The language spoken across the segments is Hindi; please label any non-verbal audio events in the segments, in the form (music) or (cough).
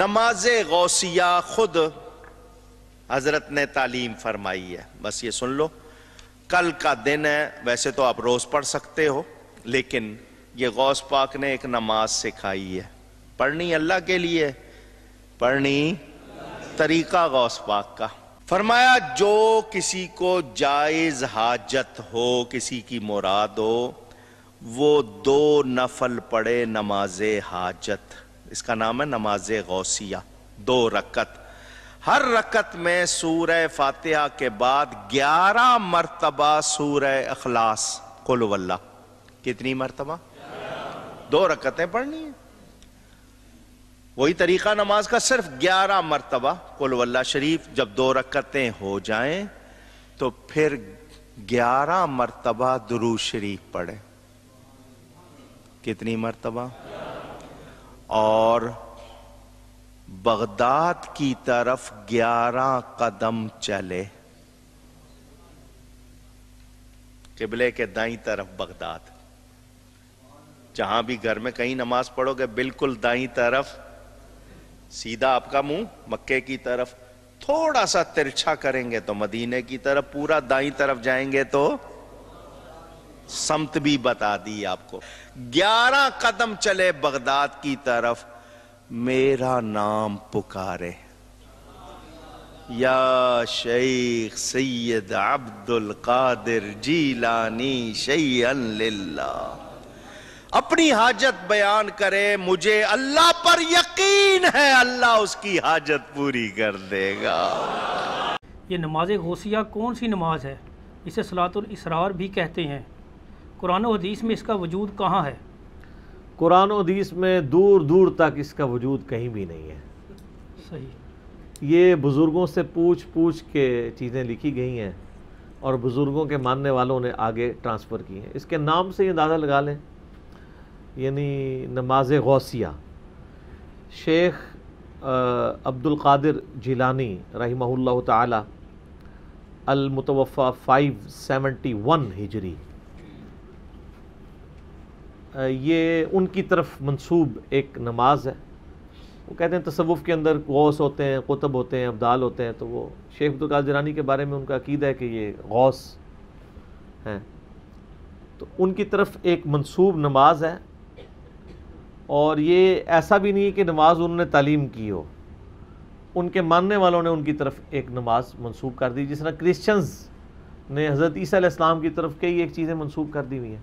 नमाज गौसिया खुद हजरत ने तालीम फरमाई है बस ये सुन लो कल का दिन है वैसे तो आप रोज पढ़ सकते हो लेकिन ये गौस पाक ने एक नमाज सिखाई है पढ़नी अल्लाह के लिए पढ़नी तरीका गौस पाक का फरमाया जो किसी को जायज हाजत हो किसी की मुराद हो वो दो नफल पढ़े नमाज हाजत इसका नाम है नमाज गौसिया दो रकत हर रकत में सूर फातिहा के बाद ग्यारह मरतबा सूर अखलास कुलवल्ला कितनी मरतबा दो रकतें पढ़नी है वही तरीका नमाज का सिर्फ ग्यारह मरतबा कुलवल्ला शरीफ जब दो रकतें हो जाएं तो फिर ग्यारह मरतबा दुरू शरीफ पढ़े कितनी मरतबा और बगदाद की तरफ ग्यारह कदम चले किबले के दाई तरफ बगदाद जहां भी घर में कहीं नमाज पढ़ोगे बिल्कुल दाई तरफ सीधा आपका मुंह मक्के की तरफ थोड़ा सा तिरछा करेंगे तो मदीने की तरफ पूरा दाई तरफ जाएंगे तो समत भी बता दी आपको ग्यारह कदम चले बगदाद की तरफ मेरा नाम पुकारे या शेख सैयद अब्दुल कादिर जीलानी शैन लिल्ला अपनी हाजत बयान करे मुझे अल्लाह पर यकीन है अल्लाह उसकी हाजत पूरी कर देगा ये नमाज गौसिया कौन सी नमाज है इसे सलातुल इसरार भी कहते हैं कुरान हदीस में इसका वजूद कहाँ है कुरान हदीस में दूर दूर तक इसका वजूद कहीं भी नहीं है सही ये बुज़ुर्गों से पूछ पूछ के चीज़ें लिखी गई हैं और बुज़ुर्गों के मानने वालों ने आगे ट्रांसफ़र की हैं इसके नाम से ये अंदाज़ा लगा लें यानी नमाज गौसिया शेख अब्दुल कादिर जिलानी रही फ़ाइव सेवेंटी वन हिजरी ये उनकी तरफ मंसूब एक नमाज है वो कहते हैं तसवुफ़ के अंदर गौस होते हैं कुतब होते हैं अब्दाल होते हैं तो वो शेख अब्दुल्काल जरानी के बारे में उनका अकीदा है कि ये गौस हैं तो उनकी तरफ एक मंसूब नमाज है और ये ऐसा भी नहीं है कि नमाज उन्होंने तालीम की हो उनके मानने वालों ने उनकी तरफ एक नमाज मंसूब कर दी जिस तरह क्रिश्चियंस ने हज़रत ईसा की तरफ कई एक चीज़ें मंसूब कर दी हुई हैं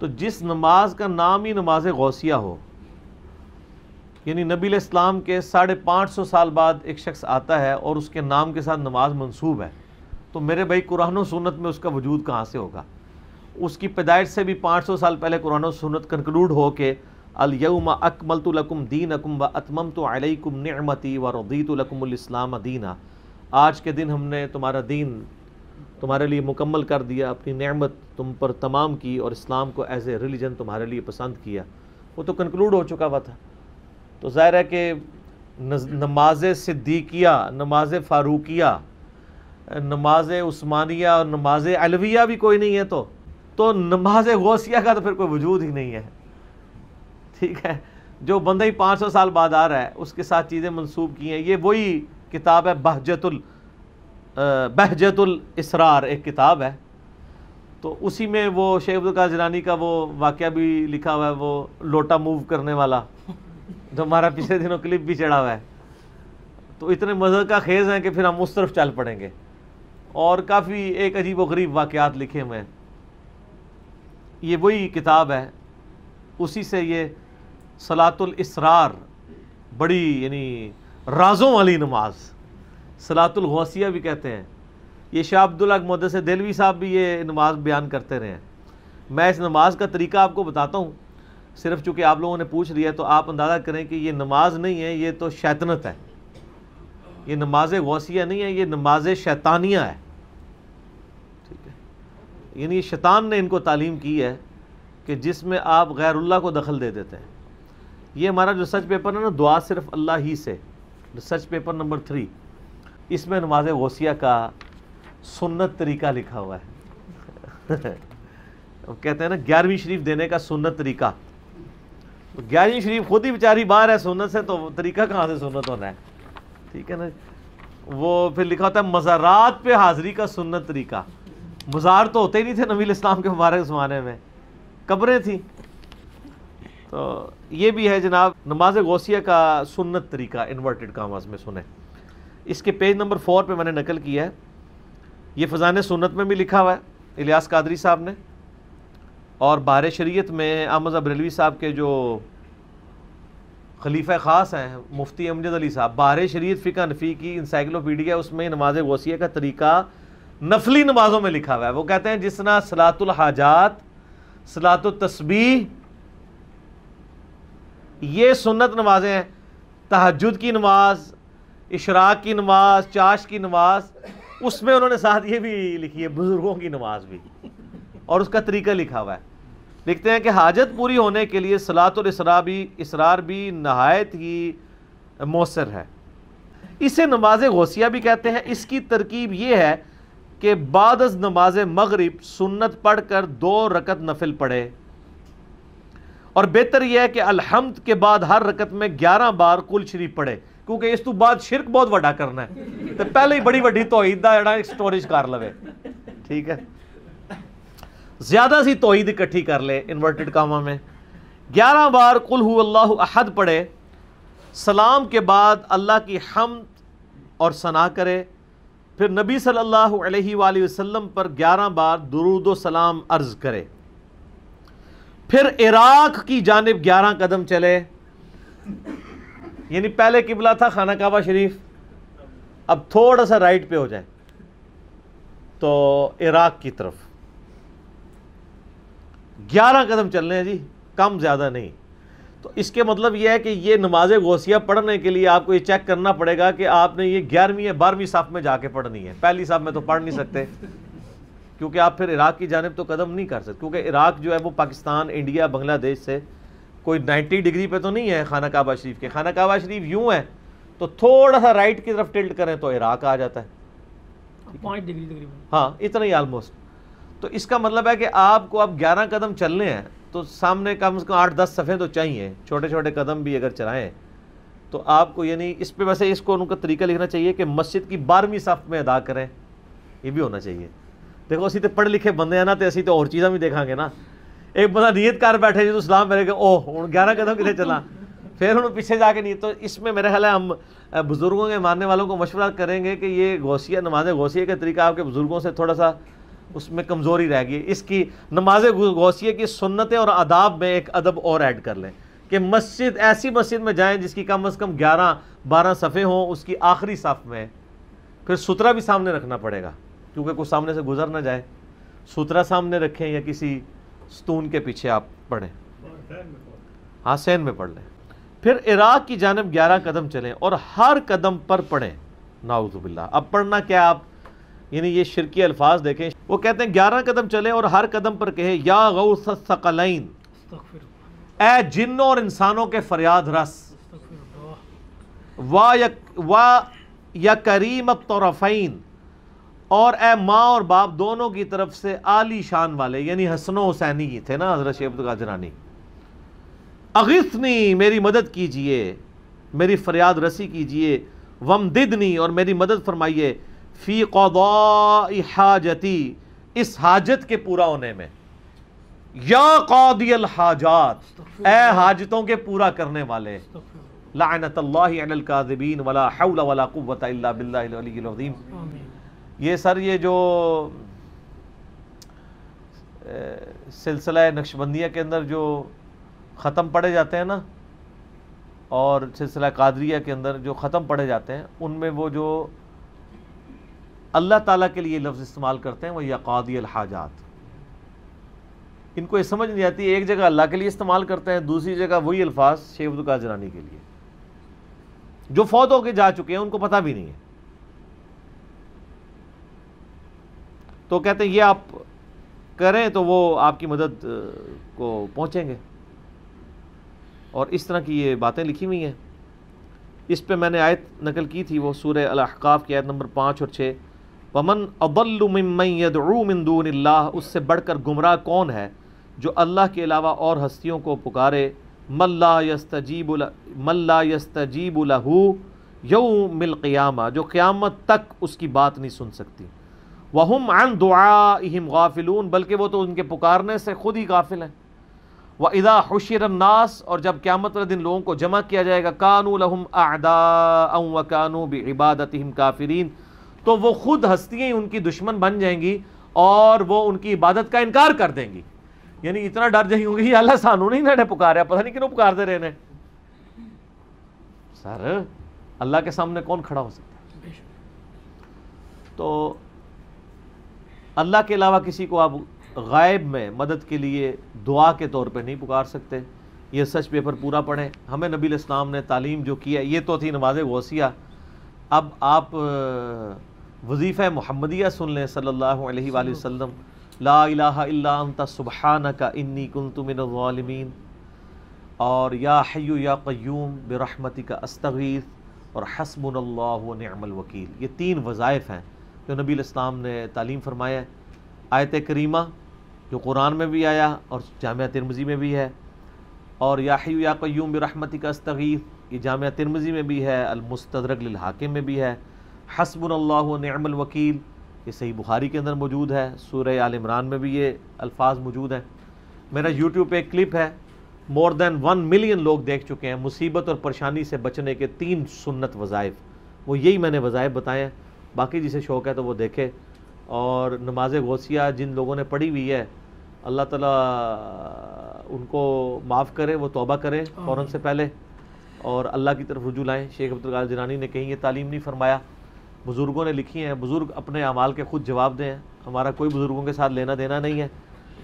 तो जिस नमाज का नाम ही नमाज गौसिया हो यानी नबी इस्लाम के साढ़े पाँच सौ साल बाद एक शख्स आता है और उसके नाम के साथ नमाज मंसूब है तो मेरे भाई कुरान सुन्नत में उसका वजूद कहाँ से होगा उसकी पैदाइश से भी पाँच सौ साल पहले कुरान सुन्नत कंक्लूड हो के अलयमा अकमल लकुम दीन अकुम व अतमम तो अलकुम नमती व रदीत लकुमस्लाम दीना आज के दिन हमने तुम्हारा दीन तुम्हारे लिए मुकम्मल कर दिया अपनी नमत तुम पर तमाम की और इस्लाम को एज ए रिलीजन तुम्हारे लिए पसंद किया वो तो कंक्लूड हो चुका हुआ था तो ज़ाहिर है कि नमाज सिद्दीकिया नमाज फ़ारूकिया नमाज उस्मानिया और नमाज अलविया भी कोई नहीं है तो तो नमाज गौसिया का तो फिर कोई वजूद ही नहीं है ठीक है जो बंदा ही पाँच सौ साल बाद आ रहा है उसके साथ चीज़ें मनसूब की हैं ये वही किताब है बहजतुल बहजतुल इसरार एक किताब है तो उसी में वो शेख का जिलानी का वो वाक़ भी लिखा हुआ है वो लोटा मूव करने वाला जो हमारा पिछले दिनों क्लिप भी चढ़ा हुआ है तो इतने मज़े का खेज़ हैं कि फिर हम उस तरफ चल पड़ेंगे और काफ़ी एक अजीब व गरीब वाक़ात लिखे हुए हैं ये वही किताब है उसी से ये सलातुल इसरार बड़ी यानी राज़ों वाली नमाज सलातुल गौसिया भी कहते हैं ये शाह अब्दुल्ला मदस दिलवी साहब भी ये नमाज बयान करते रहे हैं मैं इस नमाज का तरीका आपको बताता हूँ सिर्फ चूँकि आप लोगों ने पूछ लिया तो आप अंदाज़ा करें कि ये नमाज नहीं है ये तो शैतनत है ये नमाज वसिया नहीं है ये नमाज शैतानिया है ठीक है यानी शैतान ने इनको तालीम की है कि जिसमें आप गैरुल्ला को दखल दे देते हैं ये हमारा जो सच पेपर है ना दुआ सिर्फ अल्लाह ही से सच पेपर नंबर थ्री इसमें नमाज वसिया का सुन्नत तरीका लिखा हुआ है (laughs) कहते हैं ना ग्यारहवीं शरीफ देने का सुन्नत तरीका तो ग्यारहवीं शरीफ खुद ही बेचारी बाहर है सुन्नत से तो तरीका कहाँ से सुन्नत होना है ठीक है ना वो फिर लिखा होता है मज़ारात पे हाजिरी का सुन्नत तरीका मज़ार तो होते ही नहीं थे नबील इस्लाम के मुबारक ज़माने में कब्रें थी तो ये भी है जनाब नमाज गौसिया का सुन्नत तरीका इन्वर्टेड कामाज में सुने इसके पेज नंबर फोर पे मैंने नकल किया है ये फ़जान सुनत में भी लिखा हुआ है इलियास कादरी साहब ने और बार शरीत में आमद अब्रलवी साहब के जो खलीफ़ ख़ास हैं मुफ्ती अमजद अली साहब बार शरीत फ़िका नफ़ी की इंसाइक्लोपीडिया उसमें नमाज वसी का तरीका नफली नमाज़ों में लिखा हुआ है वो कहते हैं जिस तरह सलातुल हाजात सलातुल तस्बी ये सुन्नत नमाजें हैं तहजद की नमाज इशराक की नमाज चाश की नमाज उसमें उन्होंने साथ ये भी लिखी है बुज़ुर्गों की नमाज भी और उसका तरीका लिखा हुआ है लिखते हैं कि हाजत पूरी होने के लिए सलातरा इसरा भी इसरार भी नहायत ही मौसर है इसे नमाज गौसिया भी कहते हैं इसकी तरकीब ये है कि बाद नमाज मगरब सुन्नत पढ़ कर दो रकत नफिल पढ़े और बेहतर यह है कि अलहमद के बाद हर रकत में ग्यारह बार कुल शरीफ पढ़े क्योंकि इस तो बाद शिरक बहुत वड़ा करना है पहले ही बड़ी बड़ी ਵੱਡੀ ਤੋਹੀਦ का जरा स्टोरेज कर ले ठीक है ज्यादा सी तोहीद इकट्ठी कर ले इन्वर्टेड कामों में ग्यारह बार कुल अल्लाह अहद पढ़े सलाम के बाद अल्लाह की हम और सना करे फिर नबी सल्लल्लाहु अलैहि वसल्लम पर ग्यारह बार दरूद सलाम अर्ज करे फिर इराक की जानब ग्यारह कदम चले यानी पहले किबला था खाना काबा शरीफ अब थोड़ा सा राइट पे हो जाए तो इराक की तरफ ग्यारह कदम चल रहे हैं जी कम ज़्यादा नहीं तो इसके मतलब यह है कि ये नमाज गौसिया पढ़ने के लिए आपको ये चेक करना पड़ेगा कि आपने ये ग्यारहवीं या बारहवीं साफ में जाके पढ़नी है पहली साफ में तो पढ़ नहीं सकते क्योंकि आप फिर इराक की जानब तो कदम नहीं कर सकते क्योंकि इराक जो है वो पाकिस्तान इंडिया बांग्लादेश से कोई 90 डिग्री पे तो नहीं है खाना काबा शरीफ के खाना काबा शरीफ यूं है तो थोड़ा सा राइट की तरफ टिल्ट करें तो इराक आ जाता है पॉइंट डिग्री तकरीबन हाँ इतना ही ऑलमोस्ट तो इसका मतलब है कि आपको अब ग्यारह कदम चलने हैं तो सामने कम से कम आठ दस सफ़े तो चाहिए छोटे छोटे कदम भी अगर चलाएं तो आपको यानी इस पे वैसे इसको उनका तरीका लिखना चाहिए कि मस्जिद की बारहवीं सफ में अदा करें ये भी होना चाहिए देखो असी तो पढ़े लिखे बंदे हैं ना तो असी तो और चीज़ा भी देखा ना एक बंदा नीयत कर बैठे जो तो सलाम मेरे के ओह हूँ ग्यारह कदम कितने चला फिर हम पीछे जाके नहीं तो इसमें मेरा ख्याल है हम बुज़ुर्गों के मानने वालों को मशवरा करेंगे कि ये गौसिया नमाज गौसिया का तरीका आपके बुज़ुर्गों से थोड़ा सा उसमें कमज़ोरी रह गई इसकी नमाज गौसिया की सुन्नतें और आदाब में एक अदब और ऐड कर लें कि मस्जिद ऐसी मस्जिद में जाएँ जिसकी कम अज़ कम ग्यारह बारह सफ़े हों उसकी आखिरी सफ़ में फिर सुतरा भी सामने रखना पड़ेगा क्योंकि कुछ सामने से गुजर ना जाए सुतरा सामने रखें या किसी स्तून के पीछे आप पढ़ें हाँ सैन में पढ़ लें फिर इराक की जानब ग्यारह कदम चलें और हर कदम पर पढ़ें नाउजुबिल्ला अब पढ़ना क्या आप यानी ये शिरकी अल्फाज देखें वो कहते हैं ग्यारह कदम चलें और हर कदम पर कहे या गौसकलैन ए जिन्नों और इंसानों के फरियाद रस वा या, वा या करीम तोरफैन और ए माँ और बाप दोनों की तरफ से आली शान वाले यानी हसनो हुसैनी थे ना हजरत शेब काजरानी अगिसनी मेरी मदद कीजिए मेरी फरियाद रसी कीजिए वम दिदनी और मेरी मदद फरमाइए फ़ी कौदा हाजती इस हाजत के पूरा होने में या कौदियल हाजात ए हाजतों के पूरा करने वाले लानतल्लाकाजबीन वला हौला वला ये सर ये जो सिलसिला नक्शबंदिया के अंदर जो ख़त्म पढ़े जाते हैं ना और सिलसिला कादरिया के अंदर जो ख़त्म पढ़े जाते हैं उनमें वो जो अल्लाह ताला के लिए लफ्ज़ इस्तेमाल करते हैं वो यकादी अलहाजात इनको ये समझ नहीं आती एक जगह अल्लाह के लिए इस्तेमाल करते हैं दूसरी जगह वही अल्फाज शेख अब्दुल्का जनानी के लिए जो फौत होके जा चुके हैं उनको पता भी नहीं है तो कहते हैं ये आप करें तो वो आपकी मदद को पहुंचेंगे और इस तरह की ये बातें लिखी हुई हैं इस पर मैंने आयत नकल की थी वो सूर्य अलहकाफ़ की आयत नंबर पाँच और छः वमन अबलमिनदून उससे बढ़कर गुमराह कौन है जो अल्लाह के अलावा और हस्तियों को पुकारे मल्ला यस्तजीब मल्ला यस्तजीब लहू मिल क़ियामा जो क़्यामत तक उसकी बात नहीं सुन सकती वहम अन दुआ गाफिलून बल्कि वो तो उनके पुकारने से खुद ही गाफिल हैं व इदा हशरन्नास और जब क़्यामत दिन लोगों को जमा किया जाएगा कानू लहम आदा व कानू बबादत काफरीन तो वो खुद हस्तियाँ उनकी दुश्मन बन जाएंगी और वो उनकी इबादत का इनकार कर देंगी यानी इतना डर जाएंगे होगी अल्लाह सानू नहीं इन्होंने पुकारा पता नहीं क्यों दे रहे सर अल्लाह के सामने कौन खड़ा हो सकता तो अल्लाह के अलावा किसी को आप गायब में मदद के लिए दुआ के तौर पर नहीं पुकार सकते ये सच पेपर पूरा पढ़ें हमें नबी इस्लाम ने तालीम जो किया है ये तो थी नमाज वसिया अब आप वजीफ़ महमदिया सुन लें सल्ला वसम ला इला सुबहाना का इन्नी कुन तुमिन और या हयू या क्यूम बरहमती का अस्तगीर और हसबुल्लामल वकील ये तीन वज़ाइफ़ हैं जो नबी इस्लाम ने तालीम फरमाया आयत करीमा जो कुरान में भी आया और जाम तिरमजी में भी है और याही या क्यूम रहमती का अस्तगीर ये जाम तिरमजी में भी है अलमस्तरक हाकिम में भी है हसबुल्लाम वकील ये सही बुखारी के अंदर मौजूद है सूर्य आल इमरान में भी ये अल्फाज मौजूद हैं मेरा यूट्यूब पे एक क्लिप है मोर देन वन मिलियन लोग देख चुके हैं मुसीबत और परेशानी से बचने के तीन सुन्नत वज़ाइफ़ वो यही मैंने वज़ाइफ बताए हैं बाकी जिसे शौक़ है तो वो देखे और नमाज गौसिया जिन लोगों ने पढ़ी हुई है अल्लाह ताला उनको माफ़ करे वो तोबा करें फ़ौर से पहले और अल्लाह की तरफ रुजू लाएँ शेख अब्दुल जिनानी ने कहीं ये तालीम नहीं फरमाया बुज़ुर्गों ने लिखी हैं बुज़ुर्ग अपने अमाल के खुद जवाब दें हमारा कोई बुज़ुर्गों के साथ लेना देना नहीं है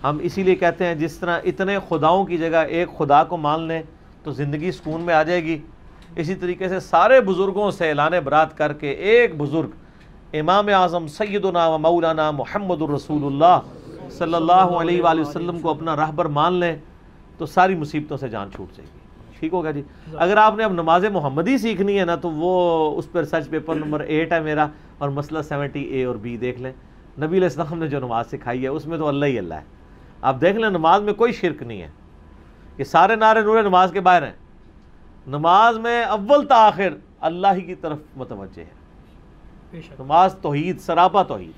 हम इसीलिए कहते हैं जिस तरह इतने खुदाओं की जगह एक खुदा को मान लें तो ज़िंदगी सुकून में आ जाएगी इसी तरीके से सारे बुज़ुर्गों से ऐलान बरात करके एक बुज़ुर्ग इमाम आज़म सैदुना व मौलाना मोहम्मद रसूलुल्लाह सल्लल्लाहु अलैहि वसल्लम को अपना रहबर मान लें तो सारी मुसीबतों से जान छूट जाएगी ठीक होगा जी अगर आपने अब नमाज मोहम्मदी सीखनी है ना तो वो उस पर सर्च पेपर नंबर एट है मेरा और मसला सेवेंटी ए और बी देख लें नबी इस्लाम ने जो नमाज सिखाई है उसमें तो अल्लाह ही अल्लाह है आप देख लें नमाज में कोई शिरक नहीं है ये सारे नारे नूर नमाज के बाहर हैं नमाज में अव्वल तखिर अल्लाह ही की तरफ मतवजह है नमाज तोहहीद सरापा तोहहीद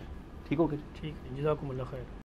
ठीक हो गया ठीक है जजाकुम खैर